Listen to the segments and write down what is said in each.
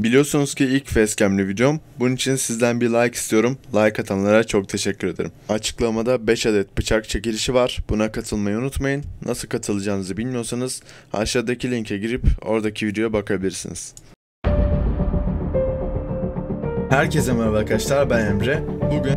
Biliyorsunuz ki ilk facecam'li videom. Bunun için sizden bir like istiyorum. Like atanlara çok teşekkür ederim. Açıklamada 5 adet bıçak çekilişi var. Buna katılmayı unutmayın. Nasıl katılacağınızı bilmiyorsanız aşağıdaki linke girip oradaki videoya bakabilirsiniz. Herkese merhaba arkadaşlar ben Emre. Bugün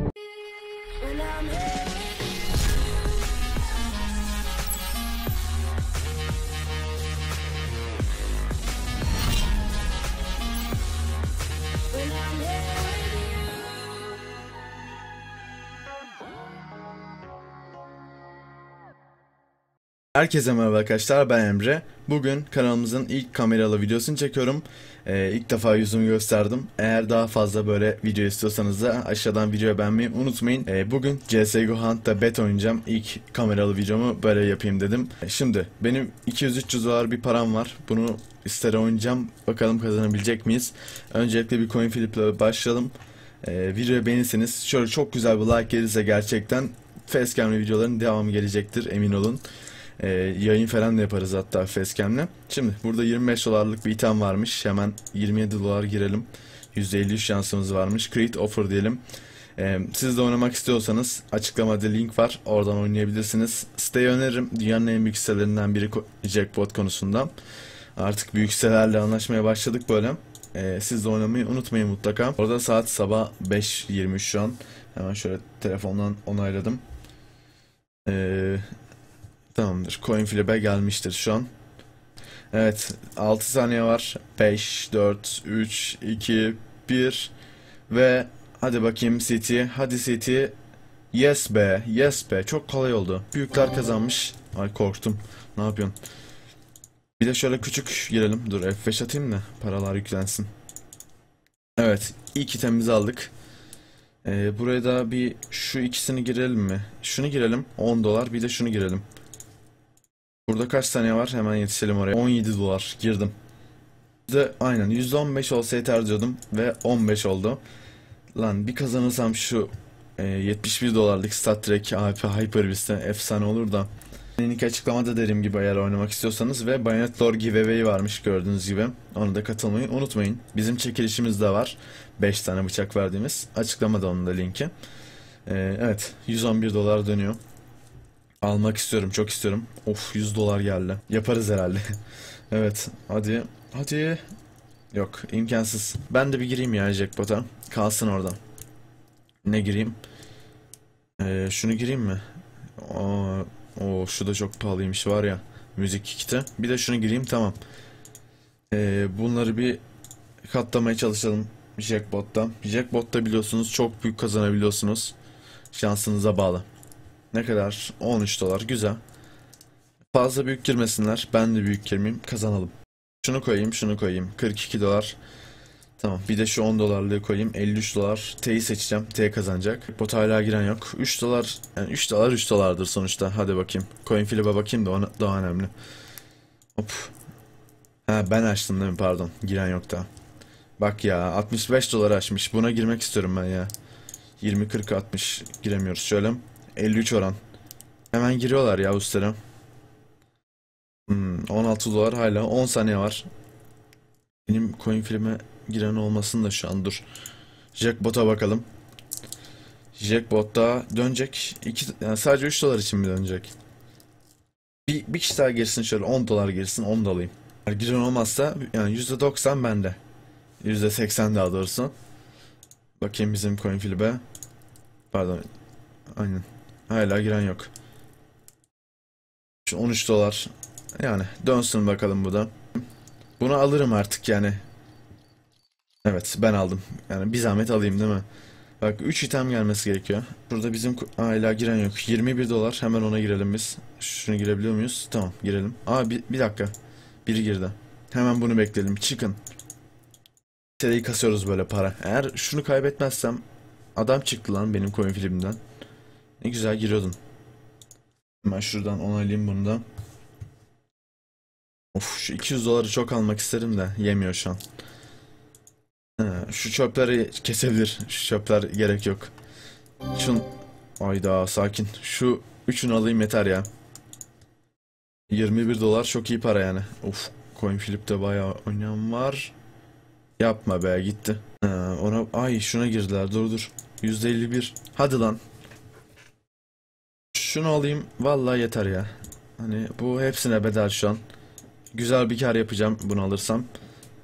Herkese merhaba arkadaşlar ben Emre. Bugün kanalımızın ilk kameralı videosunu çekiyorum. Ee, ilk defa yüzümü gösterdim. Eğer daha fazla böyle video istiyorsanız da aşağıdan videoyu beğenmeyi unutmayın. Ee, bugün CSGO Hunt'ta bet oynayacağım. İlk kameralı videomu böyle yapayım dedim. Ee, şimdi benim 200-300 dolar bir param var. Bunu ister oynayacağım. Bakalım kazanabilecek miyiz? Öncelikle bir coin flip'le başlayalım. Ee, videoyu beğenirseniz şöyle çok güzel bir like gelirse gerçekten facecam'li videoların devamı gelecektir emin olun. E, yayın falan da yaparız hatta feskemle. Şimdi burada 25 dolarlık bir item varmış. Hemen 27 dolar girelim. %53 şansımız varmış. Create Offer diyelim. E, siz de oynamak istiyorsanız açıklamada link var. Oradan oynayabilirsiniz. Siteyi öneririm. Dünyanın en büyük sitelerinden biri jackpot konusunda. Artık büyük sitelerle anlaşmaya başladık böyle. E, siz de oynamayı unutmayın mutlaka. Orada saat sabah 5.23 şu an. Hemen şöyle telefondan onayladım. E, Tamamdır. Coin flip'e gelmiştir şu an. Evet. 6 saniye var. 5, 4, 3, 2, 1 ve hadi bakayım City. Hadi City. Yes be. Yes be. Çok kolay oldu. Büyükler kazanmış. Ay korktum. Ne yapıyorsun? Bir de şöyle küçük girelim. Dur F5 atayım da paralar yüklensin. Evet. İlk itemimizi aldık. Ee, buraya da bir şu ikisini girelim mi? Şunu girelim. 10 dolar. Bir de şunu girelim. Burada kaç saniye var? Hemen yetişelim oraya. 17 dolar girdim. De, aynen %15 olsaydı yeter diyordum ve 15 oldu. Lan bir kazanırsam şu e, 71 dolarlık Star Trek AP Hyperbeast'e efsane olur da. Link açıklamada derim gibi eğer oynamak istiyorsanız ve Bayonet Lore giveaway varmış gördüğünüz gibi. Ona da katılmayı unutmayın. Bizim çekilişimiz de var. 5 tane bıçak verdiğimiz. Açıklamada onun da linki. Ee, evet 111 dolar dönüyor. Almak istiyorum çok istiyorum. Of 100 dolar geldi. Yaparız herhalde. evet hadi. Hadi. Yok imkansız. Ben de bir gireyim ya jackpot'a. Kalsın orada. Ne gireyim? Ee, şunu gireyim mi? Aa, o şu da çok pahalıymış var ya. Müzik kiti. Bir de şunu gireyim tamam. Ee, bunları bir katlamaya çalışalım jackpot'ta. Jackpot'ta biliyorsunuz çok büyük kazanabiliyorsunuz. Şansınıza bağlı. Ne kadar? 13 dolar. Güzel. Fazla büyük girmesinler. Ben de büyük girmeyeyim. Kazanalım. Şunu koyayım, şunu koyayım. 42 dolar. Tamam. Bir de şu 10 dolarlığı koyayım. 53 dolar. T'yi seçeceğim. T kazanacak. Pot hala giren yok. 3 dolar. Yani 3 dolar 3 dolardır sonuçta. Hadi bakayım. Coin flip'e bakayım da ona daha önemli. Hop. Ha ben açtım değil mi? Pardon. Giren yok da. Bak ya 65 dolar açmış. Buna girmek istiyorum ben ya. 20 40 60 giremiyoruz. Şöyle 53 oran. Hemen giriyorlar ya üstelim. Hmm, 16 dolar hala 10 saniye var. Benim coin filme giren olmasın da şu an dur. Jackpot'a bakalım. Jackpot'ta dönecek. İki, yani sadece 3 dolar için mi dönecek? Bir, bir kişi daha girsin şöyle 10 dolar girsin 10 dolayım. Eğer giren olmazsa yani %90 bende. %80 daha doğrusu. Bakayım bizim coin filme, Pardon. Aynen. Hala giren yok. Şu 13 dolar. Yani dönsün bakalım bu da. Bunu alırım artık yani. Evet ben aldım. Yani bir zahmet alayım değil mi? Bak 3 item gelmesi gerekiyor. Burada bizim hala giren yok. 21 dolar hemen ona girelim biz. Şunu girebiliyor muyuz? Tamam girelim. Aa bir, bir dakika. Biri girdi. Hemen bunu bekleyelim. Çıkın. TL'yi kasıyoruz böyle para. Eğer şunu kaybetmezsem adam çıktı lan benim coin filmden. Ne güzel giriyordun. Ben şuradan onaylayayım bunu da. Of şu 200 doları çok almak isterim de yemiyor şu an. He, şu çöpleri kesebilir. Şu çöpler gerek yok. Şun... Ayda sakin. Şu üçünü alayım yeter ya. 21 dolar çok iyi para yani. Of Coin Flip'te bayağı oynayan var. Yapma be gitti. Ha, ona ay şuna girdiler dur dur. %51. Hadi lan. Şunu alayım. Vallahi yeter ya. Hani bu hepsine bedel şu an. Güzel bir kar yapacağım bunu alırsam.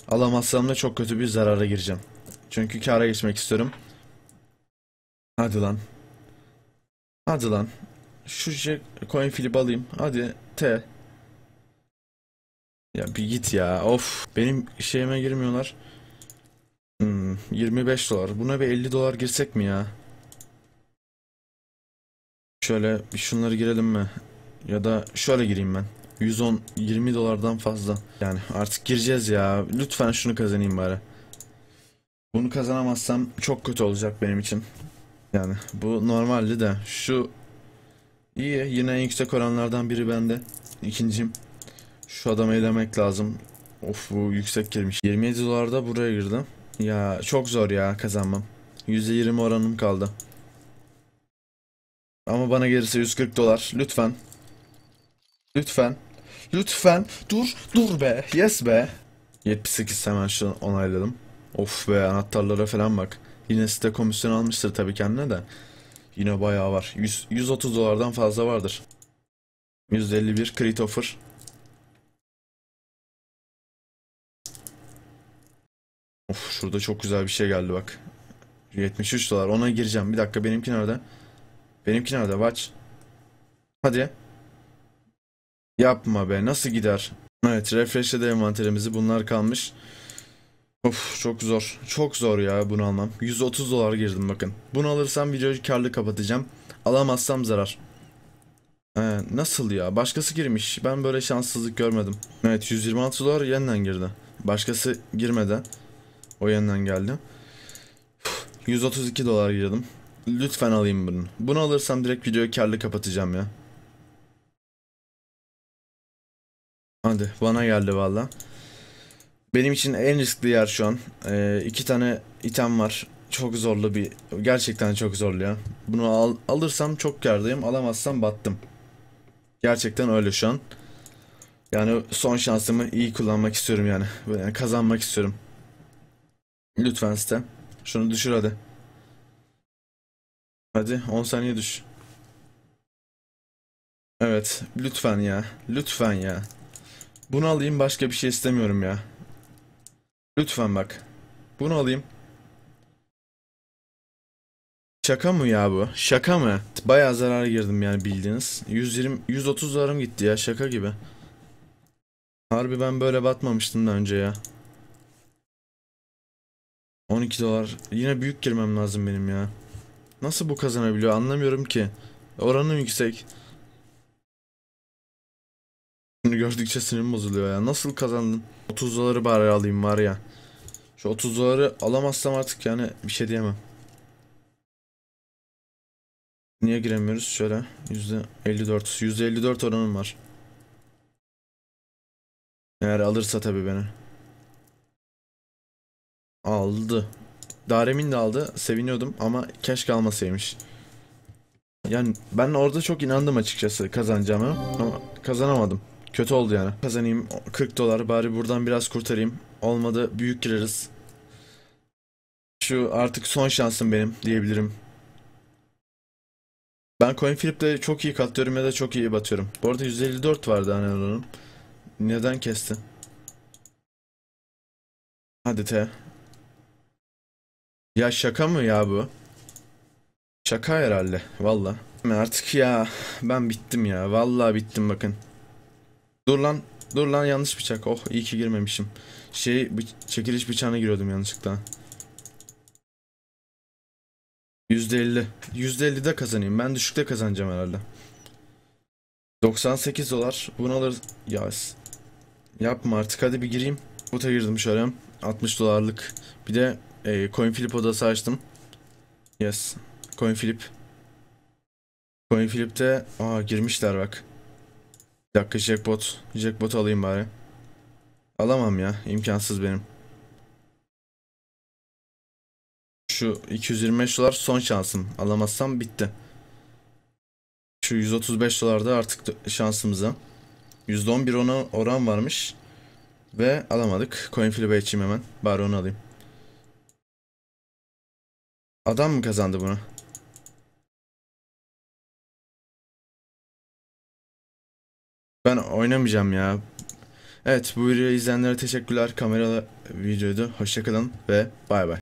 Alamazsam da çok kötü bir zarara gireceğim. Çünkü kara geçmek istiyorum. Hadi lan. Hadi lan. Şu şey coin flip alayım. Hadi T. Ya bir git ya. Of. Benim şeyime girmiyorlar. Hmm, 25 dolar. Buna bir 50 dolar girsek mi ya? Şöyle bir şunları girelim mi? Ya da şöyle gireyim ben. 110 20 dolardan fazla. Yani artık gireceğiz ya. Lütfen şunu kazanayım bari. Bunu kazanamazsam çok kötü olacak benim için. Yani bu normaldi de şu iyi yine en yüksek oranlardan biri bende. İkincim. Şu adamı elemek lazım. Of bu yüksek girmiş. 27 dolarda buraya girdim. Ya çok zor ya kazanmam. %20 oranım kaldı. Ama bana gelirse 140 dolar. Lütfen. Lütfen. Lütfen. Dur. Dur be. Yes be. 78 hemen şu onayladım. Of be anahtarlara falan bak. Yine site komisyon almıştır tabii kendine de. Yine bayağı var. 100, 130 dolardan fazla vardır. 151 crit offer. Of şurada çok güzel bir şey geldi bak. 73 dolar ona gireceğim. Bir dakika benimki nerede? Benimki nerede? Watch. Hadi. Yapma be. Nasıl gider? Evet. Refresh edelim envanterimizi. Bunlar kalmış. Of çok zor. Çok zor ya bunu almam. 130 dolar girdim bakın. Bunu alırsam videoyu karlı kapatacağım. Alamazsam zarar. Ee, nasıl ya? Başkası girmiş. Ben böyle şanssızlık görmedim. Evet 126 dolar yeniden girdi. Başkası girmeden. O yeniden geldi. 132 dolar girdim. Lütfen alayım bunu. Bunu alırsam direkt videoyu karlı kapatacağım ya. Hadi bana geldi valla. Benim için en riskli yer şu an. Ee, iki tane item var. Çok zorlu bir... Gerçekten çok zorlu ya. Bunu al, alırsam çok kardayım. Alamazsam battım. Gerçekten öyle şu an. Yani son şansımı iyi kullanmak istiyorum yani. yani kazanmak istiyorum. Lütfen site. Şunu düşür hadi. Hadi 10 saniye düş. Evet lütfen ya. Lütfen ya. Bunu alayım başka bir şey istemiyorum ya. Lütfen bak. Bunu alayım. Şaka mı ya bu? Şaka mı? Bayağı zarar girdim yani bildiğiniz. 120 130 zararım gitti ya şaka gibi. Harbi ben böyle batmamıştım daha önce ya. 12 dolar. Yine büyük girmem lazım benim ya. Nasıl bu kazanabiliyor anlamıyorum ki. Oranım yüksek. Şimdi gördükçe sinirim bozuluyor ya. Nasıl kazandın? 30 doları bari alayım var ya. Şu 30 doları alamazsam artık yani bir şey diyemem. Niye giremiyoruz? Şöyle %54. %54 oranım var. Eğer alırsa tabii beni. Aldı. Daremin de aldı. Seviniyordum ama keşke almasaymış. Yani ben orada çok inandım açıkçası kazanacağımı ama kazanamadım. Kötü oldu yani. Kazanayım 40 dolar bari buradan biraz kurtarayım. Olmadı büyük gireriz. Şu artık son şansım benim diyebilirim. Ben coin flip'te çok iyi katlıyorum ya da çok iyi batıyorum. Bu arada 154 vardı analogunum. Neden kesti? Hadi T. Ya şaka mı ya bu? Şaka herhalde valla. Artık ya ben bittim ya. Valla bittim bakın. Dur lan. Dur lan yanlış bıçak. Oh iyi ki girmemişim. Şey bı çekiliş bıçağına giriyordum yanlışlıkla. %50. %50'de kazanayım. Ben düşükte kazanacağım herhalde. 98 dolar. Bunu alır. Ya yapma artık hadi bir gireyim. Bota girdim şöyle. 60 dolarlık. Bir de e, CoinFlip odası açtım. Yes. CoinFlip. CoinFlip'te aa girmişler bak. Bir dakika jackpot. Jackpot alayım bari. Alamam ya. imkansız benim. Şu 225 dolar son şansım. Alamazsam bitti. Şu 135 dolar da artık şansımıza. %11 ona oran varmış. Ve alamadık. Coinflip'e geçeyim hemen. Bari onu alayım. Adam mı kazandı bunu? Ben oynamayacağım ya. Evet bu videoyu izleyenlere teşekkürler. Kameralı videoydu. Hoşçakalın ve bay bay.